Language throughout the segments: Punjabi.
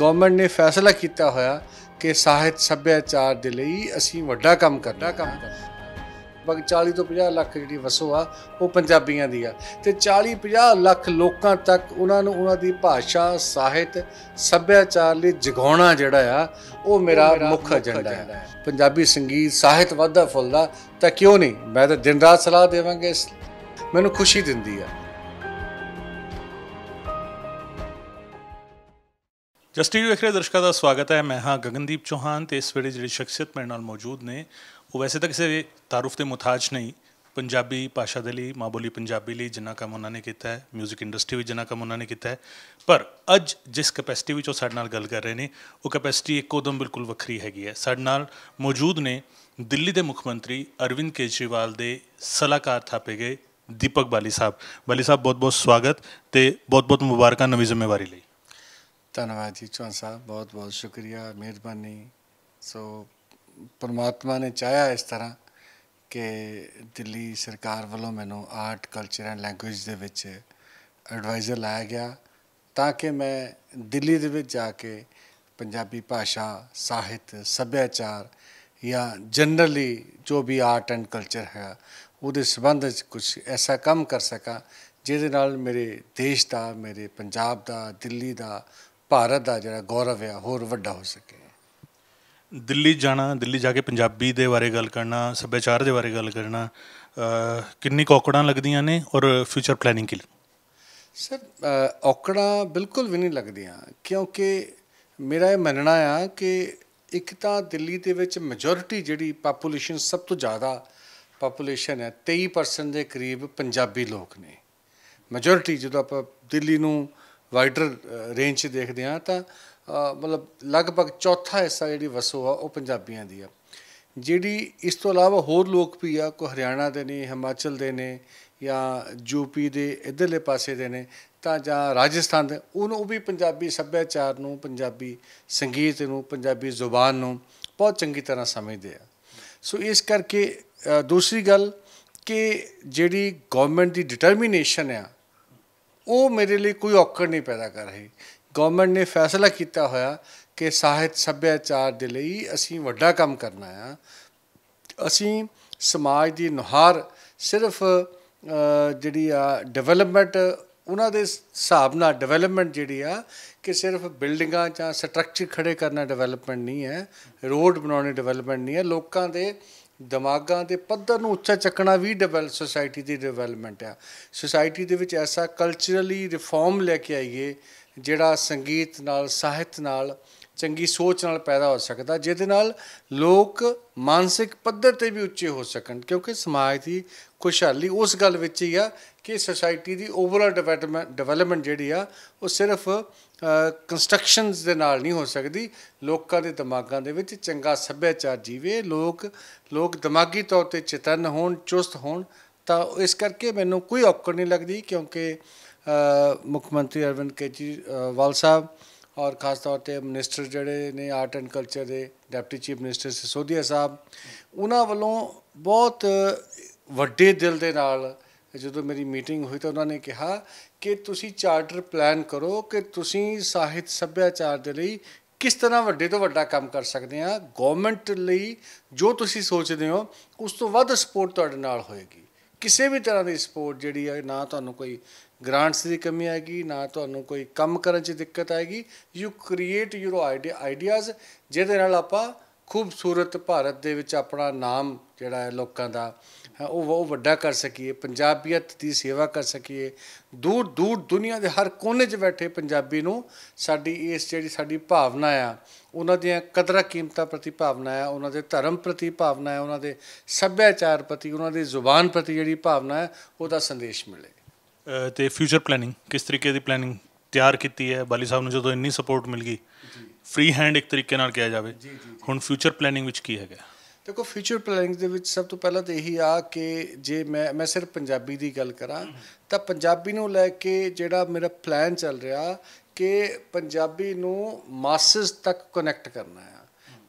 ਗਵਰਨਮੈਂਟ ਨੇ ਫੈਸਲਾ ਕੀਤਾ ਹੋਇਆ ਕਿ ਸਾਹਿਤ ਸੱਭਿਆਚਾਰ ਦੇ ਲਈ ਅਸੀਂ ਵੱਡਾ ਕੰਮ ਕਰਨਾ ਕੰਮ ਕਰਨਾ 40 ਤੋਂ 50 ਲੱਖ ਜਿਹੜੀ ਵਸੋ ਆ ਉਹ ਪੰਜਾਬੀਆਂ ਦੀ ਆ ਤੇ 40 50 ਲੱਖ ਲੋਕਾਂ ਤੱਕ ਉਹਨਾਂ ਨੂੰ ਉਹਨਾਂ ਦੀ ਭਾਸ਼ਾ ਸਾਹਿਤ ਸੱਭਿਆਚਾਰ ਲਈ ਜਗਾਉਣਾ ਜਿਹੜਾ ਆ ਉਹ ਮੇਰਾ ਮੁੱਖ ਏਜੰਡਾ ਹੈ ਪੰਜਾਬੀ ਸੰਗੀਤ ਸਾਹਿਤ ਵਾਧਾ ਫੁੱਲਦਾ ਤਾਂ ਕਿਉਂ ਨਹੀਂ ਮੈਂ ਤਾਂ ਦਿਨ ਰਾਤ ਸਲਾਹ ਦੇਵਾਂਗੇ ਮੈਨੂੰ ਖੁਸ਼ੀ ਦਿੰਦੀ ਆ ਜਸਟੀ ਵਖਰੇ ਦਰਸ਼ਕਾਂ ਦਾ ਸਵਾਗਤ ਹੈ ਮੈਂ ਹਾਂ ਗਗਨਦੀਪ ਚੋਹਾਨ ਤੇ ਇਸ ਵੇਲੇ ਜਿਹੜੀ ਸ਼ਖਸੀਅਤ ਮੇਰੇ ਨਾਲ ਮੌਜੂਦ ਨੇ ਉਹ ਵੈਸੇ ਤਾਂ ਕਿਸੇ ਤਾਰੂਫ ਤੇ ਮੁਤਾਜ ਨਹੀਂ ਪੰਜਾਬੀ ਭਾਸ਼ਾ ਦੇ ਲਈ ਮਾਂ ਬੋਲੀ ਪੰਜਾਬੀ ਲਈ ਜਿੰਨਾ ਕੰਮ ਉਹਨਾਂ ਨੇ ਕੀਤਾ ਹੈ 뮤직 ਇੰਡਸਟਰੀ ਵਿੱਚ ਜਿੰਨਾ ਕੰਮ ਉਹਨਾਂ ਨੇ ਕੀਤਾ ਹੈ ਪਰ ਅੱਜ ਜਿਸ ਕੈਪੈਸਿਟੀ ਵਿੱਚ ਉਹ ਸਾਡੇ ਨਾਲ ਗੱਲ ਕਰ ਰਹੇ ਨੇ ਉਹ ਕੈਪੈਸਿਟੀ ਇੱਕੋਦਮ ਬਿਲਕੁਲ ਵੱਖਰੀ ਹੈਗੀ ਹੈ ਸਾਡੇ ਨਾਲ ਮੌਜੂਦ ਨੇ ਦਿੱਲੀ ਦੇ ਮੁੱਖ ਮੰਤਰੀ ਅਰਵਿੰਦ ਕੇਜਰੀਵਾਲ ਦੇ ਸਲਾਹਕਾਰ ਥਾਪੇ ਗਏ ਦੀਪਕ ਬਾਲੀ ਸਾਹਿਬ ਬਾਲੀ ਸਾਹਿਬ ਬਹੁਤ ਬਹੁਤ ਸਵਾਗਤ ਤੇ ਬਹੁਤ ਬਹੁਤ ਮੁਬਾਰਕਾਂ ਨਵੀਂ ਜ਼ਿੰਮੇਵਾਰੀ ਲਈ ਧੰਨਵਾਦ ਜੀ ਚੌਹਾਨ ਸਾਹਿਬ ਬਹੁਤ ਬਹੁਤ ਸ਼ੁਕਰੀਆ ਮਿਹਰਬਾਨੀ ਸੋ ਪਰਮਾਤਮਾ ਨੇ ਚਾਹਿਆ ਇਸ ਤਰ੍ਹਾਂ ਕਿ ਦਿੱਲੀ ਸਰਕਾਰ ਵੱਲੋਂ ਮੈਨੂੰ ਆਰਟ ਕਲਚਰ ਐਂਡ ਲੈਂਗੁਏਜ ਦੇ ਵਿੱਚ ਐਡਵਾਈਜ਼ਰ ਲਾਇਆ ਗਿਆ ਤਾਂ ਕਿ ਮੈਂ ਦਿੱਲੀ ਦੇ ਵਿੱਚ ਜਾ ਕੇ ਪੰਜਾਬੀ ਭਾਸ਼ਾ ਸਾਹਿਤ ਸੱਭਿਆਚਾਰ ਜਾਂ ਜਨਰਲੀ ਜੋ ਵੀ ਆਰਟ ਐਂਡ ਕਲਚਰ ਹੈ ਉਹਦੇ ਸੰਬੰਧ ਵਿੱਚ ਕੁਝ ਐਸਾ ਕੰਮ ਕਰ ਸਕਾਂ ਜਿਹਦੇ ਨਾਲ ਮੇਰੇ ਦੇਸ਼ ਦਾ ਮੇਰੇ ਪੰਜਾਬ ਦਾ ਦਿੱਲੀ ਦਾ ਭਾਰਤ ਦਾ ਜਿਹੜਾ ਗੌਰਵ ਹੈ ਹੋਰ ਵੱਡਾ ਹੋ ਸਕੇ ਦਿੱਲੀ ਜਾਣਾ ਦਿੱਲੀ ਜਾ ਕੇ ਪੰਜਾਬੀ ਦੇ ਬਾਰੇ ਗੱਲ ਕਰਨਾ ਸੱਭਿਆਚਾਰ ਦੇ ਬਾਰੇ ਗੱਲ ਕਰਨਾ ਕਿੰਨੀ ਔਕੜਾਂ ਲੱਗਦੀਆਂ ਨੇ ਔਰ ਫਿਊਚਰ ਪਲੈਨਿੰਗ ਕੀ ਲਈ ਸਰ ਔਕੜਾਂ ਬਿਲਕੁਲ ਵੀ ਨਹੀਂ ਲੱਗਦੀਆਂ ਕਿਉਂਕਿ ਮੇਰਾ ਇਹ ਮੰਨਣਾ ਆ ਕਿ ਇੱਕ ਤਾਂ ਦਿੱਲੀ ਦੇ ਵਿੱਚ ਮੈਜੋਰਿਟੀ ਜਿਹੜੀ ਪਾਪੂਲੇਸ਼ਨ ਸਭ ਤੋਂ ਜ਼ਿਆਦਾ ਪਾਪੂਲੇਸ਼ਨ ਹੈ 23% ਦੇ ਕਰੀਬ ਪੰਜਾਬੀ ਲੋਕ ਨੇ ਮੈਜੋਰਿਟੀ ਜਦੋਂ ਆਪਾਂ ਦਿੱਲੀ ਨੂੰ ਵਾਈਡਰ ਰੇਂਜ 'ਚ ਦੇਖਦੇ ਆ ਤਾਂ ਮਤਲਬ ਲਗਭਗ ਚੌਥਾ ਹਿੱਸਾ ਜਿਹੜੀ ਵਸੋ ਆ ਉਹ ਪੰਜਾਬੀਆਂ ਦੀ ਆ ਜਿਹੜੀ ਇਸ ਤੋਂ ਇਲਾਵਾ ਹੋਰ ਲੋਕ ਵੀ ਆ ਕੋ ਹਰਿਆਣਾ ਦੇ ਨੇ ਹਿਮਾਚਲ ਦੇ ਨੇ ਜਾਂ ਯੂਪੀ ਦੇ ਇਧਰਲੇ ਪਾਸੇ ਦੇ ਨੇ ਤਾਂ ਜਾਂ ਰਾਜਸਥਾਨ ਦੇ ਉਹਨੂੰ ਉਹ ਵੀ ਪੰਜਾਬੀ ਸੱਭਿਆਚਾਰ ਨੂੰ ਪੰਜਾਬੀ ਸੰਗੀਤ ਨੂੰ ਪੰਜਾਬੀ ਜ਼ੁਬਾਨ ਨੂੰ ਬਹੁਤ ਚੰਗੀ ਤਰ੍ਹਾਂ ਸਮਝਦੇ ਆ ਸੋ ਇਸ ਕਰਕੇ ਦੂਸਰੀ ਗੱਲ ਕਿ ਜਿਹੜੀ ਗਵਰਨਮੈਂਟ ਦੀ ਡਿਟਰਮੀਨੇਸ਼ਨ ਆ ਉਹ ਮੇਰੇ ਲਈ ਕੋਈ ਔਕੜ ਨਹੀਂ ਪੈਦਾ ਕਰ ਰਹੀ ਗਵਰਨਮੈਂਟ ਨੇ ਫੈਸਲਾ ਕੀਤਾ ਹੋਇਆ ਕਿ ਸਾਹਿਤ ਸੱਭਿਆਚਾਰ ਦੇ ਲਈ ਅਸੀਂ ਵੱਡਾ ਕੰਮ ਕਰਨਾ ਆ ਅਸੀਂ ਸਮਾਜ ਦੀ ਨੁਹਾਰ ਸਿਰਫ ਜਿਹੜੀ ਆ ਡਿਵੈਲਪਮੈਂਟ ਉਹਨਾਂ ਦੇ ਹਿਸਾਬ ਨਾਲ ਡਿਵੈਲਪਮੈਂਟ ਜਿਹੜੀ ਆ ਕਿ ਸਿਰਫ ਬਿਲਡਿੰਗਾਂ ਜਾਂ ਸਟਰਕਚਰ ਖੜੇ ਕਰਨਾ ਡਿਵੈਲਪਮੈਂਟ ਨਹੀਂ ਹੈ ਰੋਡ ਬਣਾਉਣੇ ਡਿਵੈਲਪਮੈਂਟ ਨਹੀਂ ਹੈ ਲੋਕਾਂ ਦੇ ਦਿਮਾਗਾਂ ਦੇ ਪੱਧਰ ਨੂੰ ਉੱਚਾ ਚੱਕਣਾ ਵੀ ਡਿਵੈਲਪ ਸੋਸਾਇਟੀ ਦੀ ਡਿਵੈਲਪਮੈਂਟ ਆ ਸੋਸਾਇਟੀ ਦੇ ਵਿੱਚ ਐਸਾ ਕਲਚਰਲੀ ਰਿਫਾਰਮ ਲੈ ਕੇ ਆਈਏ ਜਿਹੜਾ ਸੰਗੀਤ ਨਾਲ ਸਾਹਿਤ ਨਾਲ ਚੰਗੀ ਸੋਚ ਨਾਲ ਪੈਦਾ ਹੋ ਸਕਦਾ ਜਿਹਦੇ ਨਾਲ ਲੋਕ ਮਾਨਸਿਕ ਪੱਧਰ ਤੇ ਵੀ ਉੱਚੇ ਹੋ ਸਕਣ ਕਿਉਂਕਿ ਸਮਾਜ ਦੀ ਖੁਸ਼ਹਾਲੀ ਉਸ ਗੱਲ ਵਿੱਚ ਹੀ ਆ ਕਿ ਸੋਸਾਇਟੀ ਦੀ ਓਵਰਆਲ ਡਿਵੈਲਪਮੈਂਟ ਡਿਵੈਲਪਮੈਂਟ ਜਿਹੜੀ ਆ ਉਹ ਸਿਰਫ ਕੰਸਟਰਕਸ਼ਨਸ ਦੇ ਨਾਲ ਨਹੀਂ ਹੋ ਸਕਦੀ ਲੋਕਾਂ ਦੇ ਦਿਮਾਗਾਂ ਦੇ ਵਿੱਚ ਚੰਗਾ ਸੱਭਿਆਚਾਰ ਜੀਵੇ ਲੋਕ ਲੋਕ ਦਿਮਾਗੀ ਤੌਰ ਤੇ ਚੇਤਨ ਹੋਣ ਚੁਸਤ ਹੋਣ ਤਾਂ ਇਸ ਕਰਕੇ ਮੈਨੂੰ ਕੋਈ ਔਕੜ ਨਹੀਂ ਲੱਗਦੀ ਕਿਉਂਕਿ ਮੁੱਖ ਮੰਤਰੀ ਅਰਵਿੰਦ ਕੇਜੀ ਵਾਲ ਸਾਹਿਬ ਔਰ ਖਾਸ ਤੌਰ ਤੇ ਮਿਨਿਸਟਰ ਜਿਹੜੇ ਨੇ ਆਰਟ ਐਂਡ ਕਲਚਰ ਦੇ ਡਿਪਟੀ ਚੀਫ ਮਿਨਿਸਟਰ ਸੋਦੀਆ ਸਾਹਿਬ ਉਹਨਾਂ ਵੱਲੋਂ ਬਹੁਤ ਵੱਡੇ ਦਿਲ ਦੇ ਨਾਲ ਜਦੋਂ ਮੇਰੀ ਮੀਟਿੰਗ ਹੋਈ ਤਾਂ ਉਹਨਾਂ ਨੇ ਕਿਹਾ ਕਿ ਤੁਸੀਂ ਚਾਰਟਰ ਪਲਾਨ ਕਰੋ ਕਿ ਤੁਸੀਂ ਸਾਹਿਤ ਸੱਭਿਆਚਾਰ ਦੇ ਲਈ ਕਿਸ ਤਰ੍ਹਾਂ ਵੱਡੇ ਤੋਂ ਵੱਡਾ ਕੰਮ ਕਰ ਸਕਦੇ ਆ ਗਵਰਨਮੈਂਟ ਲਈ ਜੋ ਤੁਸੀਂ ਸੋਚਦੇ ਹੋ ਉਸ ਤੋਂ ਵੱਧ ਸਪੋਰਟ ਤੁਹਾਡੇ ਨਾਲ ਹੋਏਗੀ ਕਿਸੇ ਵੀ ਤਰ੍ਹਾਂ ਦੀ ਸਪੋਰਟ ਜਿਹੜੀ ਹੈ ਨਾ ਤੁਹਾਨੂੰ ਕੋਈ ਗ੍ਰਾਂਟਸ ਦੀ ਕਮੀ ਆਏਗੀ ਨਾ ਤੁਹਾਨੂੰ ਕੋਈ ਕੰਮ ਕਰਨ 'ਚ ਦਿੱਕਤ ਆਏਗੀ ਯੂ ਕ੍ਰੀਏਟ ਯੂਰ ਆਈਡੀਆਜ਼ ਜਿਹਦੇ ਨਾਲ ਆਪਾਂ ਖੂਬਸੂਰਤ ਭਾਰਤ ਦੇ ਵਿੱਚ ਆਪਣਾ ਨਾਮ ਜਿਹੜਾ ਹੈ ਲੋਕਾਂ ਦਾ ਉਹ ਉਹ ਵੱਡਾ ਕਰ ਸਕੀਏ ਪੰਜਾਬੀਅਤ ਦੀ ਸੇਵਾ ਕਰ ਸਕੀਏ ਦੂਰ ਦੂਰ ਦੁਨੀਆ ਦੇ ਹਰ ਕੋਨੇ 'ਚ ਬੈਠੇ ਪੰਜਾਬੀ ਨੂੰ ਸਾਡੀ ਇਸ ਜਿਹੜੀ ਸਾਡੀ ਭਾਵਨਾ ਆ ਉਹਨਾਂ ਦੀਆਂ ਕਦਰਾਂ ਕੀਮਤਾਂ ਪ੍ਰਤੀ ਭਾਵਨਾ ਆ ਉਹਨਾਂ ਦੇ ਧਰਮ ਪ੍ਰਤੀ ਭਾਵਨਾ ਆ ਉਹਨਾਂ ਦੇ ਸੱਭਿਆਚਾਰ ਪ੍ਰਤੀ ਉਹਨਾਂ ਦੀ ਜ਼ੁਬਾਨ ਪ੍ਰਤੀ ਜਿਹੜੀ ਭਾਵਨਾ ਹੈ ਉਹਦਾ ਸੰਦੇਸ਼ ਮਿਲੇ ਤੇ ਫਿਊਚਰ ਪਲੈਨਿੰਗ ਕਿਸ ਤਰੀਕੇ ਦੀ ਪਲੈਨਿੰਗ ਤਿਆਰ ਕੀਤੀ ਹੈ ਬਾਲੀ ਸਾਹਿਬ ਨੂੰ ਜਦੋਂ ਇੰਨੀ ਸਪੋਰਟ ਮਿਲ ਗਈ ਫ੍ਰੀ ਹੈਂਡ ਇੱਕ ਤਰੀਕੇ ਨਾਲ ਕਿਹਾ ਜਾਵੇ ਹੁਣ ਫਿਊਚਰ ਪਲੈਨਿੰਗ ਵਿੱਚ ਕੀ ਹੈਗਾ ਦੇਖੋ ਫਿਊਚਰ ਪਲੈਨਿੰਗ ਦੇ ਵਿੱਚ ਸਭ ਤੋਂ ਪਹਿਲਾਂ ਤਾਂ ਇਹੀ ਆ ਕਿ ਜੇ ਮੈਂ ਮੈਂ ਸਿਰਫ ਪੰਜਾਬੀ ਦੀ ਗੱਲ ਕਰਾਂ ਤਾਂ ਪੰਜਾਬੀ ਨੂੰ ਲੈ ਕੇ ਜਿਹੜਾ ਮੇਰਾ ਪਲਾਨ ਚੱਲ ਰਿਹਾ ਕਿ ਪੰਜਾਬੀ ਨੂੰ ਮਾਸਸ ਤੱਕ ਕਨੈਕਟ ਕਰਨਾ ਹੈ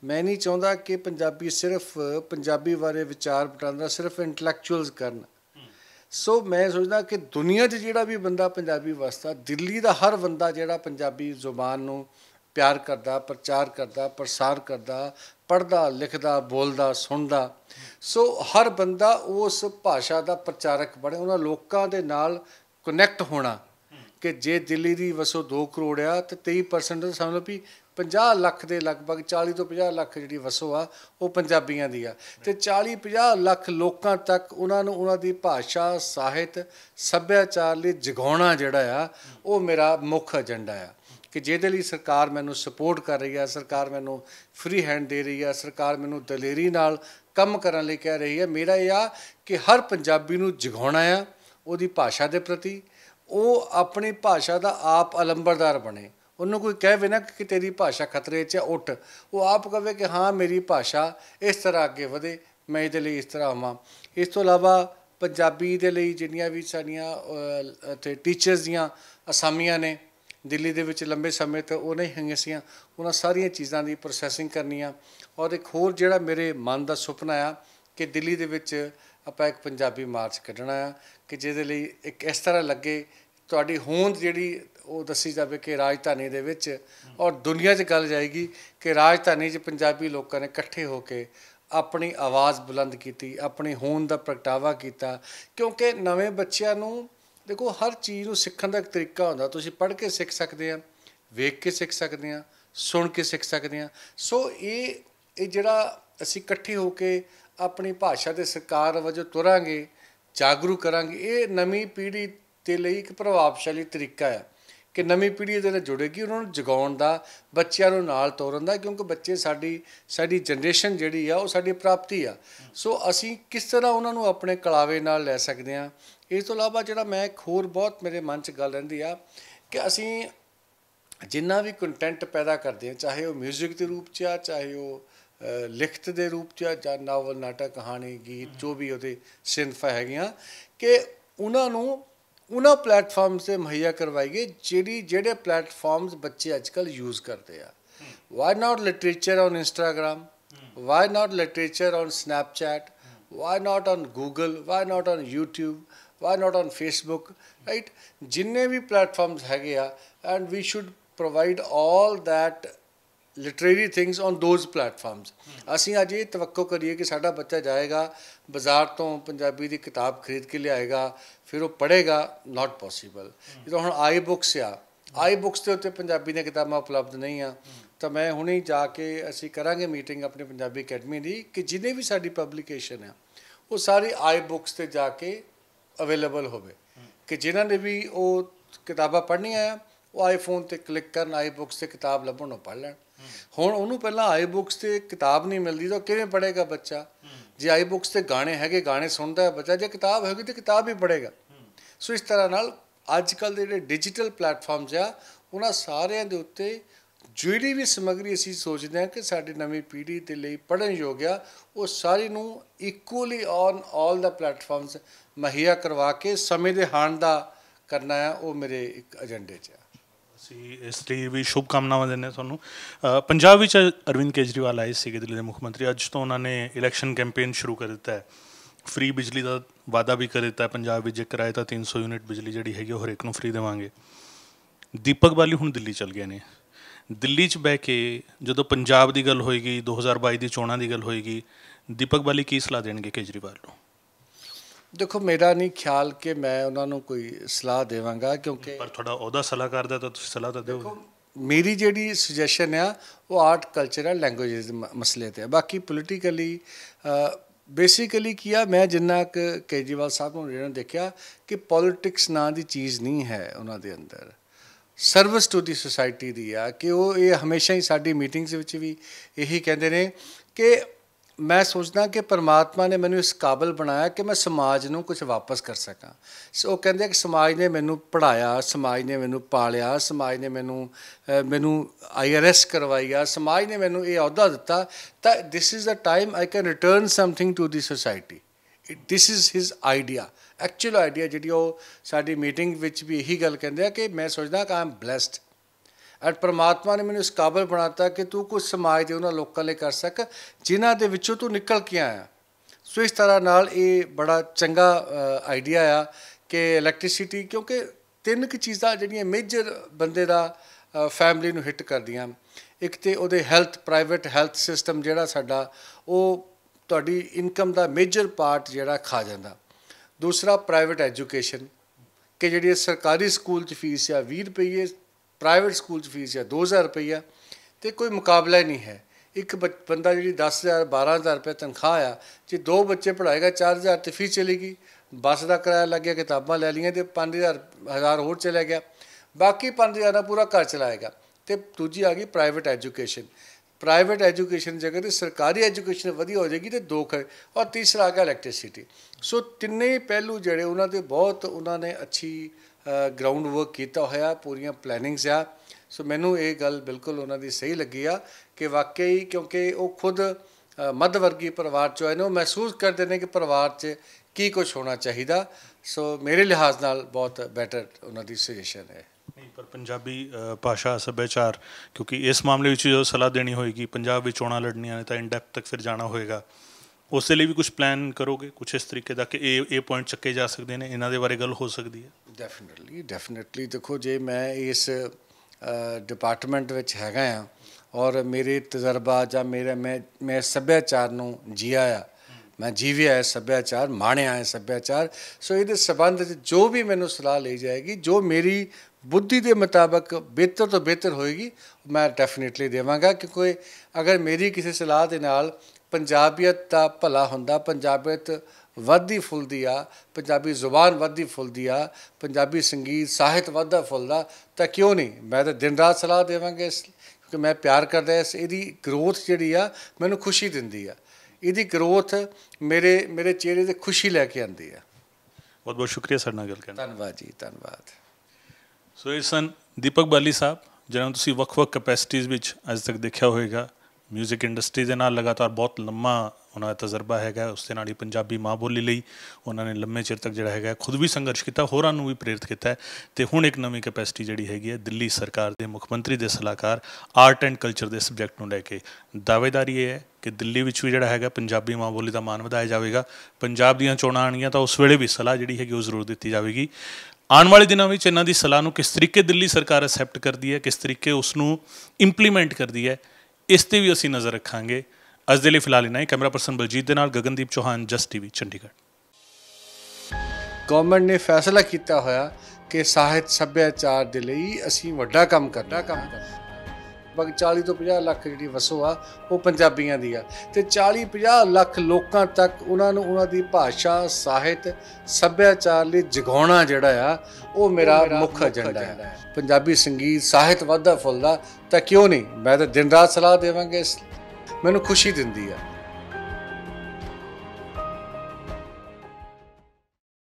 ਮੈਂ ਨਹੀਂ ਚਾਹੁੰਦਾ ਕਿ ਪੰਜਾਬੀ ਸਿਰਫ ਪੰਜਾਬੀ ਬਾਰੇ ਵਿਚਾਰ ਪਟਾਉਂਦਾ ਸਿਰਫ ਇੰਟੈਲੈਕਚੁਅਲਸ ਕਰਨ ਸੋ ਮੈਂ ਸੋਚਦਾ ਕਿ ਦੁਨੀਆ 'ਚ ਜਿਹੜਾ ਵੀ ਬੰਦਾ ਪੰਜਾਬੀ ਵਸਦਾ ਦਿੱਲੀ ਦਾ ਹਰ ਬੰਦਾ ਜਿਹੜਾ ਪੰਜਾਬੀ ਜ਼ੁਬਾਨ ਨੂੰ ਪਿਆਰ ਕਰਦਾ ਪ੍ਰਚਾਰ ਕਰਦਾ ਪ੍ਰਸਾਰ ਕਰਦਾ ਪੜਦਾ ਲਿਖਦਾ ਬੋਲਦਾ ਸੁਣਦਾ ਸੋ ਹਰ ਬੰਦਾ ਉਸ ਭਾਸ਼ਾ ਦਾ ਪ੍ਰਚਾਰਕ ਬਣੇ ਉਹਨਾਂ ਲੋਕਾਂ ਦੇ ਨਾਲ ਕਨੈਕਟ ਹੋਣਾ ਕਿ ਜੇ ਦਿੱਲੀ ਦੀ ਵਸੋ 2 ਕਰੋੜ ਆ ਤੇ 23% ਸਮਝ ਲਓ ਵੀ 50 ਲੱਖ ਦੇ ਲਗਭਗ 40 ਤੋਂ 50 ਲੱਖ ਜਿਹੜੀ ਵਸੋ ਆ ਉਹ ਪੰਜਾਬੀਆਂ ਦੀ ਆ ਤੇ 40 50 ਲੱਖ ਲੋਕਾਂ ਤੱਕ ਉਹਨਾਂ ਨੂੰ ਉਹਨਾਂ ਦੀ ਭਾਸ਼ਾ ਸਾਹਿਤ ਸੱਭਿਆਚਾਰ ਲਈ ਜਗਾਉਣਾ ਜਿਹੜਾ ਆ ਉਹ ਮੇਰਾ ਮੁੱਖ ਏਜੰਡਾ ਆ ਕਿ ਜਿਹਦੇ ਲਈ ਸਰਕਾਰ ਮੈਨੂੰ ਸਪੋਰਟ ਕਰ ਰਹੀ ਆ ਸਰਕਾਰ ਮੈਨੂੰ ਫ੍ਰੀ ਹੈਂਡ ਦੇ ਰਹੀ ਆ ਸਰਕਾਰ ਮੈਨੂੰ ਦਲੇਰੀ ਨਾਲ ਕੰਮ ਕਰਨ ਲਈ ਕਹਿ ਰਹੀ ਆ ਮੇਰਾ ਇਹ ਆ ਕਿ ਹਰ ਪੰਜਾਬੀ ਨੂੰ ਜਗਾਉਣਾ ਆ ਉਹਦੀ ਭਾਸ਼ਾ ਦੇ ਪ੍ਰਤੀ ਉਹ ਆਪਣੀ ਭਾਸ਼ਾ ਦਾ ਆਪ ਅਲੰਬਰਦਾਰ ਬਣੇ ਉਹਨੂੰ ਕੋਈ ਕਹਵੇ ਨਾ ਕਿ ਤੇਰੀ ਭਾਸ਼ਾ ਖਤਰੇ 'ਚ ਉੱਠ ਉਹ ਆਪ ਕਹਵੇ ਕਿ ਹਾਂ ਮੇਰੀ ਭਾਸ਼ਾ ਇਸ ਤਰ੍ਹਾਂ ਅੱਗੇ ਵਧੇ ਮੈਂ ਇਹਦੇ ਲਈ ਇਸ ਤਰ੍ਹਾਂ ਹਾਂ ਇਸ ਤੋਂ ਇਲਾਵਾ ਪੰਜਾਬੀ ਦੇ ਲਈ ਜਿੰਨੀਆਂ ਵੀ ਸਾਡੀਆਂ ਤੇ ਟੀਚਰਸ ਦੀਆਂ ਅਸਾਮੀਆਂ ਨੇ ਦਿੱਲੀ ਦੇ ਵਿੱਚ ਲੰਬੇ ਸਮੇਂ ਤੋਂ ਉਹ ਨਹੀਂ ਹੰਗੇ ਸੀਆਂ ਉਹਨਾਂ ਸਾਰੀਆਂ ਚੀਜ਼ਾਂ ਦੀ ਪ੍ਰੋਸੈਸਿੰਗ ਕਰਨੀ ਆ ਔਰ ਇੱਕ ਹੋਰ ਜਿਹੜਾ ਮੇਰੇ ਮਨ ਦਾ ਸੁਪਨਾ ਆ ਕਿ ਦਿੱਲੀ ਦੇ ਵਿੱਚ ਆਪਾਂ ਇੱਕ ਪੰਜਾਬੀ ਮਾਰਚ ਕੱਢਣਾ ਆ ਕਿ ਜਿਹਦੇ ਲਈ ਇੱਕ ਇਸ ਤਰ੍ਹਾਂ ਲੱਗੇ ਤੁਹਾਡੀ ਹੋਂਦ ਜਿਹੜੀ ਉਹ ਦੱਸੀ ਜਾਵੇ ਕਿ ਰਾਜਧਾਨੀ ਦੇ ਵਿੱਚ ਔਰ ਦੁਨੀਆ 'ਚ ਗੱਲ ਜਾਏਗੀ ਕਿ ਰਾਜਧਾਨੀ 'ਚ ਪੰਜਾਬੀ ਲੋਕਾਂ ਨੇ ਇਕੱਠੇ ਹੋ ਕੇ ਆਪਣੀ ਆਵਾਜ਼ ਬੁਲੰਦ ਕੀਤੀ ਆਪਣੀ ਹੋਂਦ ਦਾ ਪ੍ਰਗਟਾਵਾ ਕੀਤਾ ਕਿਉਂਕਿ ਨਵੇਂ ਬੱਚਿਆਂ ਨੂੰ ਦੇਖੋ ਹਰ ਚੀਜ਼ ਨੂੰ ਸਿੱਖਣ ਦਾ ਇੱਕ ਤਰੀਕਾ ਹੁੰਦਾ ਤੁਸੀਂ ਪੜ੍ਹ ਕੇ ਸਿੱਖ ਸਕਦੇ ਆ ਵੇਖ ਕੇ ਸਿੱਖ ਸਕਦੇ ਆ ਸੁਣ ਕੇ ਸਿੱਖ ਸਕਦੇ ਆ ਸੋ ਇਹ ਇਹ ਜਿਹੜਾ ਅਸੀਂ ਇਕੱਠੇ ਹੋ ਕੇ ਆਪਣੀ ਭਾਸ਼ਾ ਦੇ ਸਰਕਾਰ ਵਜੋਂ ਤੁਰਾਂਗੇ ਜਾਗਰੂਕ ਕਰਾਂਗੇ ਇਹ ਨਵੀਂ ਪੀੜ੍ਹੀ ਦੇ ਲਈ ਇੱਕ ਪ੍ਰਭਾਵਸ਼ਾਲੀ ਤਰੀਕਾ ਹੈ ਕਿ ਨਵੀਂ ਪੀੜ੍ਹੀ ਦੇ ਨਾਲ ਜੁੜੇਗੀ ਉਹਨਾਂ ਨੂੰ ਜਗਾਉਣ ਦਾ ਬੱਚਿਆਂ ਨੂੰ ਨਾਲ ਤੋਰਨ ਦਾ ਕਿਉਂਕਿ ਬੱਚੇ ਸਾਡੀ ਸਾਡੀ ਜਨਰੇਸ਼ਨ ਜਿਹੜੀ ਆ ਉਹ ਸਾਡੀ ਪ੍ਰਾਪਤੀ ਆ ਸੋ ਅਸੀਂ ਕਿਸ ਤਰ੍ਹਾਂ ਉਹਨਾਂ ਨੂੰ ਆਪਣੇ ਕਲਾਵੇ ਨਾਲ ਲੈ ਸਕਦੇ ਆ ਇਸ ਤੋਂ ਇਲਾਵਾ ਜਿਹੜਾ ਮੈਂ ਇੱਕ ਹੋਰ ਬਹੁਤ ਮੇਰੇ ਮਨ 'ਚ ਗੱਲ ਰਹਿੰਦੀ ਆ ਕਿ ਅਸੀਂ ਜਿੰਨਾ ਵੀ ਕੰਟੈਂਟ ਪੈਦਾ ਕਰਦੇ ਆ ਚਾਹੇ ਉਹ 뮤직 ਦੇ ਰੂਪ 'ਚ ਆ ਚਾਹੇ ਉਹ ਲਿਖਤ ਦੇ ਰੂਪ 'ਚ ਆ ਜਾਂ ਨਾਵਲ ਨਾਟਕ ਕਹਾਣੀ ਗੀਤ ਜੋ ਵੀ ਉਹਦੇ ਸਿੰਫਾ ਹੈਗੀਆਂ ਕਿ ਉਹਨਾਂ ਨੂੰ उन्होंने प्लेटफॉर्म से मुहैया करवाई गई जिड़ी जेडे प्लेटफॉर्म बच्चे अजक यूज करते हैं why not literature on Instagram why not literature on Snapchat why not on Google why not on YouTube why not on Facebook right जिन्हें भी प्लेटफॉर्म्स है and we should provide all that literary things on those platforms ਅਸੀਂ ਅੱਜ ਇਹ ਤਵੱਕੋ ਕਰੀਏ ਕਿ ਸਾਡਾ ਬੱਚਾ ਜਾਏਗਾ ਬਾਜ਼ਾਰ ਤੋਂ ਪੰਜਾਬੀ ਦੀ ਕਿਤਾਬ ਖਰੀਦ ਕੇ ਲਿਆਏਗਾ ਫਿਰ ਉਹ ਪੜ੍ਹੇਗਾ ਨਾਟ ਪੋਸੀਬਲ ਜਦੋਂ ਹੁਣ ਆਈ ਬੁੱਕਸ ਆ ਆਈ ਬੁੱਕਸ ਤੇ ਉੱਤੇ ਪੰਜਾਬੀ ਦੀਆਂ ਕਿਤਾਬਾਂ ਉਪਲਬਧ ਨਹੀਂ ਆ ਤਾਂ ਮੈਂ ਹੁਣੇ ਜਾ ਕੇ ਅਸੀਂ ਕਰਾਂਗੇ ਮੀਟਿੰਗ ਆਪਣੇ ਪੰਜਾਬੀ ਅਕੈਡਮੀ ਦੀ ਕਿ ਜਿੰਨੇ ਵੀ ਸਾਡੀ ਪਬਲੀਕੇਸ਼ਨ ਆ ਉਹ ਸਾਰੀ ਆਈ ਬੁੱਕਸ ਤੇ ਜਾ ਕੇ ਅਵੇਲੇਬਲ ਹੋਵੇ ਕਿ ਜਿਨ੍ਹਾਂ ਨੇ ਵੀ ਉਹ ਕਿਤਾਬਾਂ ਪੜ੍ਹਨੀਆਂ ਆ ਉਹ ਆਈਫੋਨ ਤੇ ਕਲਿੱਕ ਕਰਨ ਆਈ ਬੁੱਕਸ ਤੇ ਕਿਤਾਬ ਲੱਭਣ ਪੜ੍ਹ ਲੈਣ ਹੁਣ ਉਹਨੂੰ ਪਹਿਲਾਂ ਆਈ ਬੁੱਕਸ ਤੇ ਕਿਤਾਬ ਨਹੀਂ ਮਿਲਦੀ ਤਾਂ ਕਿਵੇਂ ਪੜ੍ਹੇਗਾ ਬੱਚਾ ਜੇ ਆਈ ਬੁੱਕਸ ਤੇ ਗਾਣੇ ਹੈਗੇ ਗਾਣੇ ਸੁਣਦਾ ਹੈ ਬੱਚਾ ਜੇ ਕਿਤਾਬ ਹੈਗੀ ਤੇ ਕਿਤਾਬ ਹੀ ਪੜ੍ਹੇਗਾ ਸੋ ਇਸ ਤਰ੍ਹਾਂ ਨਾਲ ਅੱਜ ਕੱਲ ਦੇ ਜਿਹੜੇ ਡਿਜੀਟਲ ਪਲੇਟਫਾਰਮਸ ਆ ਉਹਨਾਂ ਸਾਰਿਆਂ ਦੇ ਉੱਤੇ ਜਿਹੜੀ ਵੀ ਸਮਗਰੀ ਅਸੀਂ ਸੋਚਦੇ ਹਾਂ ਕਿ ਸਾਡੀ ਨਵੀਂ ਪੀੜ੍ਹੀ ਦੇ ਲਈ ਪੜਨ ਯੋਗ ਆ ਉਹ ਸਾਰੀ ਨੂੰ ਇਕੁਅਲੀ ਔਨ ਆਲ ਦਾ ਪਲੇਟਫਾਰਮਸ ਮਹਈਆ ਕਰਵਾ ਕੇ ਸਮੇਂ ਦੇ ਹਾਣ ਦਾ ਕਰਨਾ ਆ ਉਹ ਮੇਰੇ ਇੱਕ ਏਜੰਡੇ 'ਚ ਆ ਸੀ ਇਸ ਲਈ ਵੀ ਸ਼ੁਭ ਕਾਮਨਾਵਾਂ ਦਿੰਨੇ ਤੁਹਾਨੂੰ ਪੰਜਾਬ ਵਿੱਚ ਅਰਵਿੰਦ ਕੇਜਰੀਵਾਲ ਆਏ ਸੀਗੇ ਦਿੱਲੀ ਦੇ ਮੁੱਖ ਮੰਤਰੀ ਅੱਜ ਤੋਂ ਉਹਨਾਂ ਨੇ ਇਲੈਕਸ਼ਨ ਕੈਂਪੇਨ ਸ਼ੁਰੂ ਕਰ ਦਿੱਤਾ ਹੈ ਫ੍ਰੀ ਬਿਜਲੀ ਦਾ ਵਾਅਦਾ ਵੀ ਕਰ ਦਿੱਤਾ ਹੈ ਪੰਜਾਬ ਵਿੱਚ ਜੇ ਕਿਰਾਏ ਤਾਂ 300 ਯੂਨਿਟ ਬਿਜਲੀ ਜਿਹੜੀ ਹੈਗੀ ਉਹ ਹਰੇਕ ਨੂੰ ਫ੍ਰੀ ਦੇਵਾਂਗੇ ਦੀਪਕ ਬਾਲੀ ਹੁਣ ਦਿੱਲੀ ਚਲ ਗਏ ਨੇ ਦਿੱਲੀ 'ਚ ਬਹਿ ਕੇ ਜਦੋਂ ਪੰਜਾਬ ਦੀ ਗੱਲ ਹੋਏਗੀ 2022 ਦੀ ਚੋਣਾਂ ਦੀ ਗੱਲ ਹੋਏਗੀ ਦੀਪਕ ਬਾਲੀ ਕੀ ਸਲਾਹ ਦੇਣਗੇ ਕੇਜਰੀਵਾਲ ਨੂੰ ਦੇਖੋ ਮੇਰਾ ਨਹੀਂ ਖਿਆਲ ਕਿ ਮੈਂ ਉਹਨਾਂ ਨੂੰ ਕੋਈ ਸਲਾਹ ਦੇਵਾਂਗਾ ਕਿਉਂਕਿ ਪਰ ਤੁਹਾਡਾ ਉਹਦਾ ਸਲਾਹ ਕਰਦਾ ਤਾਂ ਤੁਸੀਂ ਸਲਾਹ ਤਾਂ ਦਿਓ ਮੇਰੀ ਜਿਹੜੀ ਸੁਜੈਸ਼ਨ ਆ ਉਹ ਆਰਟ ਕਲਚਰਲ ਲੈਂਗੁਏਜ ਦੇ ਮਸਲੇ ਤੇ ਆ ਬਾਕੀ ਪੋਲੀਟੀਕਲੀ ਬੇਸਿਕਲੀ ਕੀ ਆ ਮੈਂ ਜਿੰਨਾ ਕਿ ਕੇਜੀਵਾਲ ਸਾਹਿਬ ਨੂੰ ਜਿਹੜਾ ਦੇਖਿਆ ਕਿ ਪੋਲਿਟਿਕਸ ਨਾਂ ਦੀ ਚੀਜ਼ ਨਹੀਂ ਹੈ ਉਹਨਾਂ ਦੇ ਅੰਦਰ ਸਰਵਿਸ ਟੂ ਦੀ ਸੋਸਾਇਟੀ ਦੀ ਆ ਕਿ ਉਹ ਇਹ ਹਮੇਸ਼ਾ ਹੀ ਸਾਡੀ ਮੀਟਿੰਗਸ ਵਿੱਚ ਵੀ ਇਹੀ ਕਹਿੰਦੇ ਨੇ ਕਿ ਮੈਂ ਸੋਚਦਾ ਕਿ ਪਰਮਾਤਮਾ ਨੇ ਮੈਨੂੰ ਇਸ ਕਾਬਲ ਬਣਾਇਆ ਕਿ ਮੈਂ ਸਮਾਜ ਨੂੰ ਕੁਝ ਵਾਪਸ ਕਰ ਸਕਾਂ ਸੋ ਉਹ ਕਹਿੰਦੇ ਕਿ ਸਮਾਜ ਨੇ ਮੈਨੂੰ ਪੜਾਇਆ ਸਮਾਜ ਨੇ ਮੈਨੂੰ ਪਾਲਿਆ ਸਮਾਜ ਨੇ ਮੈਨੂੰ ਮੈਨੂੰ ਆਈਆਰਐਸ ਕਰਵਾਇਆ ਸਮਾਜ ਨੇ ਮੈਨੂੰ ਇਹ ਅਹੁਦਾ ਦਿੱਤਾ ਤਾਂ this is a time I can return something to the society this is his idea actual idea ਜਿਹੜੀ ਉਹ ਸਾਡੀ ਮੀਟਿੰਗ ਵਿੱਚ ਵੀ ਇਹੀ ਗੱਲ ਕਹਿੰਦੇ ਆ ਕਿ ਮੈਂ ਸੋਚਦਾ ਕਿ ਆਮ ਬlesed ਔਰ ਪ੍ਰਮਾਤਮਾ ਨੇ ਮੈਨੂੰ ਇਸ ਕਾਬਲ ਬਣਾਤਾ ਕਿ ਤੂੰ ਕੁਝ ਸਮਾਜ ਦੇ ਉਹਨਾਂ ਲੋਕਾਂ ਲਈ ਕਰ ਸਕ ਜਿਨ੍ਹਾਂ ਦੇ ਵਿੱਚੋਂ ਤੂੰ ਨਿਕਲ ਕੇ ਆਇਆ ਸੋ ਇਸ ਤਰ੍ਹਾਂ ਨਾਲ ਇਹ ਬੜਾ ਚੰਗਾ ਆਈਡੀਆ ਆ ਕਿ ਇਲੈਕਟ੍ਰਿਸਿਟੀ ਕਿਉਂਕਿ ਤਿੰਨ ਕੁ ਚੀਜ਼ਾਂ ਜਿਹੜੀਆਂ ਮੇਜਰ ਬੰਦੇ ਦਾ ਫੈਮਿਲੀ ਨੂੰ ਹਿੱਟ ਕਰਦੀਆਂ ਇੱਕ ਤੇ ਉਹਦੇ ਹੈਲਥ ਪ੍ਰਾਈਵੇਟ ਹੈਲਥ ਸਿਸਟਮ ਜਿਹੜਾ ਸਾਡਾ ਉਹ ਤੁਹਾਡੀ ਇਨਕਮ ਦਾ ਮੇਜਰ ਪਾਰਟ ਜਿਹੜਾ ਖਾ ਜਾਂਦਾ ਦੂਸਰਾ ਪ੍ਰਾਈਵੇਟ ਐਜੂਕੇਸ਼ਨ ਕਿ ਜਿਹੜੀ ਸਰਕਾਰੀ ਸਕੂਲ 'ਚ ਫੀਸ ਆ 20 ਰੁਪਏ ਪ੍ਰਾਈਵੇਟ ਸਕੂਲ 'ਚ ਫੀਸ ਹੈ 2000 ਰੁਪਈਆ ਤੇ ਕੋਈ ਮੁਕਾਬਲਾ ਹੀ ਨਹੀਂ ਹੈ ਇੱਕ ਬੰਦਾ ਜਿਹੜੀ 10000 12000 ਰੁਪਏ ਤਨਖਾਹ ਆ ਜੇ ਦੋ ਬੱਚੇ ਪੜਾਏਗਾ 4000 ਤੇ ਫੀਸ ਚਲੇਗੀ ਬੱਸ ਦਾ ਕਿਰਾਇਆ ਲੱਗ ਗਿਆ ਕਿਤਾਬਾਂ ਲੈ ਲਈਆਂ ਤੇ 5000 1000 ਹੋਰ ਚਲੇ ਗਿਆ ਬਾਕੀ 5000 ਦਾ ਪੂਰਾ ਘਰ ਚਲਾਏਗਾ ਤੇ ਦੂਜੀ ਆ ਗਈ ਪ੍ਰਾਈਵੇਟ ਐਜੂਕੇਸ਼ਨ ਪ੍ਰਾਈਵੇਟ ਐਜੂਕੇਸ਼ਨ ਜਗ੍ਹਾ ਤੇ ਸਰਕਾਰੀ ਐਜੂਕੇਸ਼ਨ ਵਧੀਆ ਹੋ ਜਾਏਗੀ ਤੇ ਦੋ ਖਰ ਔਰ ਤੀਸਰਾ ਆ ਗਿਆ ਇਲੈਕਟ੍ਰਿਸਿਟੀ ਸੋ ਤਿੰਨੇ ਪਹਿਲੂ ਜਿਹੜੇ ਉਹਨਾਂ ਤੇ ਬਹੁਤ ਉਹਨਾਂ ਨੇ ਅੱਛੀ ਗਰਾਊਂਡ ਵਰਕ ਕੀਤਾ ਹੋਇਆ ਪੂਰੀਆਂ ਪਲੈਨਿੰਗਸ ਆ ਸੋ ਮੈਨੂੰ ਇਹ ਗੱਲ ਬਿਲਕੁਲ ਉਹਨਾਂ ਦੀ ਸਹੀ ਲੱਗੀ ਆ ਕਿ ਵਾਕਈ ਕਿਉਂਕਿ ਉਹ ਖੁਦ ਮੱਧ ਵਰਗੀ ਪਰਿਵਾਰ ਚੋਂ ਆਏ ਨੇ ਉਹ ਮਹਿਸੂਸ ਕਰਦੇ ਨੇ ਕਿ ਪਰਿਵਾਰ 'ਚ ਕੀ ਕੁਝ ਹੋਣਾ ਚਾਹੀਦਾ ਸੋ ਮੇਰੇ ਲਿਹਾਜ਼ ਨਾਲ ਬਹੁਤ ਬੈਟਰ ਉਹਨਾਂ ਦੀ ਸੁਜੈਸ਼ਨ ਹੈ ਨਹੀਂ ਪਰ ਪੰਜਾਬੀ ਭਾਸ਼ਾ ਸੱਭਿਆਚਾਰ ਕਿਉਂਕਿ ਇਸ ਮਾਮਲੇ ਵਿੱਚ ਜੋ ਸਲਾਹ ਦੇਣੀ ਹੋਏਗੀ ਪੰਜਾਬ ਵਿੱਚ ਚੋਣਾਂ ਲੜਨੀਆਂ ਨੇ ਤਾਂ ਇਨ ਡੈਪਥ ਤੱਕ ਫਿਰ ਜਾਣਾ ਹੋਏਗਾ ਉਸ ਲਈ ਵੀ ਕੁਝ ਪਲਾਨ ਕਰੋਗੇ ਕੁਝ ਇਸ ਤਰੀਕੇ ਦਾ ਕਿ ਇਹ ਇਹ ਪੁਆਇੰਟ ਚੱਕੇ ਜਾ ਸਕਦੇ ਨੇ ਇਹਨਾਂ ਦੇ ਬਾਰੇ ਗੱਲ ਹੋ ਸਕਦੀ ਹੈ ਡੈਫੀਨਿਟਲੀ ਡੈਫੀਨਿਟਲੀ ਦੇਖੋ ਜੇ ਮੈਂ ਇਸ ਡਿਪਾਰਟਮੈਂਟ ਵਿੱਚ ਹੈਗਾ ਆ ਔਰ ਮੇਰੇ ਤਜਰਬਾ ਜਾਂ ਮੇਰੇ ਮੈਂ ਮੈਂ ਸੱਭਿਆਚਾਰ ਨੂੰ ਜੀਆ ਆ ਮੈਂ ਜੀਵਿਆ ਹੈ ਸੱਭਿਆਚਾਰ ਮਾਣਿਆ ਹੈ ਸੱਭਿਆਚਾਰ ਸੋ ਇਹਦੇ ਸਬੰਧ ਵਿੱਚ ਜੋ ਵੀ ਮੈਨੂੰ ਸਲਾਹ ਲਈ ਜਾਏਗੀ ਜੋ ਮੇਰੀ ਬੁੱਧੀ ਦੇ ਮੁਤਾਬਕ ਬਿਹਤਰ ਤੋਂ ਬਿਹਤਰ ਹੋਏਗੀ ਮੈਂ ਡੈਫੀਨਿਟਲੀ ਦੇਵਾਂਗਾ ਕਿਉਂਕਿ ਅਗਰ ਮੇਰੀ ਕਿਸੇ ਸਲਾਹ ਦੇ ਨਾਲ ਪੰਜਾਬੀਅਤ ਦਾ ਭਲਾ ਹੁੰਦਾ ਪੰਜਾਬੀਅਤ ਵੱਧਦੀ ਫੁੱਲਦੀ ਆ ਪੰਜਾਬੀ ਜ਼ੁਬਾਨ ਵੱਧਦੀ ਫੁੱਲਦੀ ਆ ਪੰਜਾਬੀ ਸੰਗੀਤ ਸਾਹਿਤ ਵੱਧਦਾ ਫੁੱਲਦਾ ਤਾਂ ਕਿਉਂ ਨਹੀਂ ਮੈਂ ਤਾਂ ਦਿਨ ਰਾਤ ਸਲਾਹ ਦੇਵਾਂਗੇ ਇਸ ਕਿਉਂਕਿ ਮੈਂ ਪਿਆਰ ਕਰਦਾ ਇਸ ਇਹਦੀ ਗਰੋਥ ਜਿਹੜੀ ਆ ਮੈਨੂੰ ਖੁਸ਼ੀ ਦਿੰਦੀ ਆ ਇਹਦੀ ਗਰੋਥ ਮੇਰੇ ਮੇਰੇ ਚਿਹਰੇ ਤੇ ਖੁਸ਼ੀ ਲੈ ਕੇ ਆਉਂਦੀ ਆ ਬਹੁਤ ਬਹੁਤ ਸ਼ੁਕਰੀਆ ਸਰ ਨਾਲ ਗੱਲ ਕਰਨ ਧੰਨਵਾਦ ਜੀ ਧੰਨਵਾਦ ਸੋ ਇਸਨ ਦੀਪਕ ਬਾਲੀ ਸਾਹਿਬ ਜਿਹਨਾਂ ਨੂੰ ਤੁਸੀਂ ਵੱਖ-ਵੱਖ ਕਪੈਸਿਟੀਜ਼ ਵਿੱਚ ਅੱਜ ਤੱਕ ਦੇਖਿਆ ਹੋਵੇਗਾ ਮਿਊਜ਼ਿਕ ਇੰਡਸਟਰੀ ਦੇ ਨਾਲ ਲਗਾਤਾਰ ਬਹੁਤ ਲੰਮਾ ਉਹਨਾਂ ਦਾ ਤਜਰਬਾ ਹੈਗਾ ਉਸ ਦੇ ਨਾਲ ਹੀ ਪੰਜਾਬੀ ਮਾਂ ਬੋਲੀ ਲਈ ਉਹਨਾਂ ਨੇ ਲੰਮੇ ਚਿਰ ਤੱਕ ਜਿਹੜਾ ਹੈਗਾ ਖੁਦ ਵੀ ਸੰਘਰਸ਼ ਕੀਤਾ ਹੋਰਾਂ ਨੂੰ ਵੀ ਪ੍ਰੇਰਿਤ ਕੀਤਾ ਤੇ ਹੁਣ ਇੱਕ ਨਵੀਂ ਕੈਪੈਸਿਟੀ ਜਿਹੜੀ ਹੈਗੀ ਹੈ ਦਿੱਲੀ ਸਰਕਾਰ ਦੇ ਮੁੱਖ ਮੰਤਰੀ ਦੇ ਸਲਾਹਕਾਰ ਆਰਟ ਐਂਡ ਕਲਚਰ ਦੇ ਸਬਜੈਕਟ ਨੂੰ ਲੈ ਕੇ ਦਾਅਵੇਦਾਰੀ ਇਹ ਹੈ ਕਿ ਦਿੱਲੀ ਵਿੱਚ ਵੀ ਜਿਹੜਾ ਹੈਗਾ ਪੰਜਾਬੀ ਮਾਂ ਬੋਲੀ ਦਾ ਮਾਣ ਵਧਾਇਆ ਜਾਵੇਗਾ ਪੰਜਾਬ ਦੀਆਂ ਚੋਣਾਂ ਆਣੀਆਂ ਤਾਂ ਉਸ ਵੇਲੇ ਵੀ ਸਲਾਹ ਜਿਹੜੀ ਹੈਗੀ ਉਹ ਜ਼ਰੂਰ ਦਿੱਤੀ ਜਾਵੇਗੀ ਆਉਣ ਵਾਲੇ ਦਿਨਾਂ ਵਿੱਚ ਇਹਨਾਂ ਦੀ ਸਲਾਹ ਨੂੰ ਕਿਸ ਤਰੀਕੇ ਦਿੱਲੀ ਸਰਕਾਰ ਐਕਸੈਪਟ ਕਰਦੀ ਹੈ ਕਿਸ ਤਰੀਕੇ ਉਸ ਨੂੰ ਇੰਪਲੀਮੈਂਟ ਕਰਦੀ ਹੈ ਇਸ ਤੇ ਵੀ ਅਸੀਂ ਨਜ਼ਰ ਰੱਖਾਂਗੇ ਅੱਜ ਦੇ ਲਈ ਫਿਲਹਾਲ ਇਨਾ ਹੀ ਕੈਮਰਾ ਪਰਸਨ ਬਲਜੀਤ ਦੇ ਨਾਲ ਗਗਨਦੀਪ ਚੋਹਾਨ ਜਸ ਟੀਵੀ ਚੰਡੀਗੜ੍ਹ ਗਵਰਨਮੈਂਟ ਨੇ ਫੈਸਲਾ ਕੀਤਾ ਹੋਇਆ ਕਿ ਸਾਹਿਤ ਸੱਭਿਆਚਾਰ ਦੇ ਲਈ ਅਸੀਂ ਵੱਡਾ ਕੰਮ ਕਰਨਾ ਕੰਮ ਕਰਨਾ ਲਗਭਗ 40 ਤੋਂ 50 ਲੱਖ ਜਿਹੜੀ ਵਸੋ ਆ ਉਹ ਪੰਜਾਬੀਆਂ ਦੀ ਆ ਤੇ 40 50 ਲੱਖ ਲੋਕਾਂ ਤੱਕ ਉਹਨਾਂ ਨੂੰ ਉਹਨਾਂ ਦੀ ਭਾਸ਼ਾ ਸਾਹਿਤ ਸੱਭਿਆਚਾਰ ਲਈ ਜਗਾਉਣਾ ਜਿਹੜਾ ਆ ਉਹ ਮੇਰਾ ਮੁੱਖ ਏਜੰਡਾ ਹੈ ਪੰਜਾਬੀ ਸੰਗੀਤ ਸਾਹਿਤ ਵਾਧਾ ਫੁੱਲਦਾ ਤਾਂ ਕਿਉਂ ਨਹੀਂ ਮੈਂ ਤਾਂ ਦਿਨ ਰਾਤ ਸਲਾਹ ਦੇਵਾਂਗੇ ਮੈਨੂੰ ਖੁਸ਼ੀ ਦਿੰਦੀ ਆ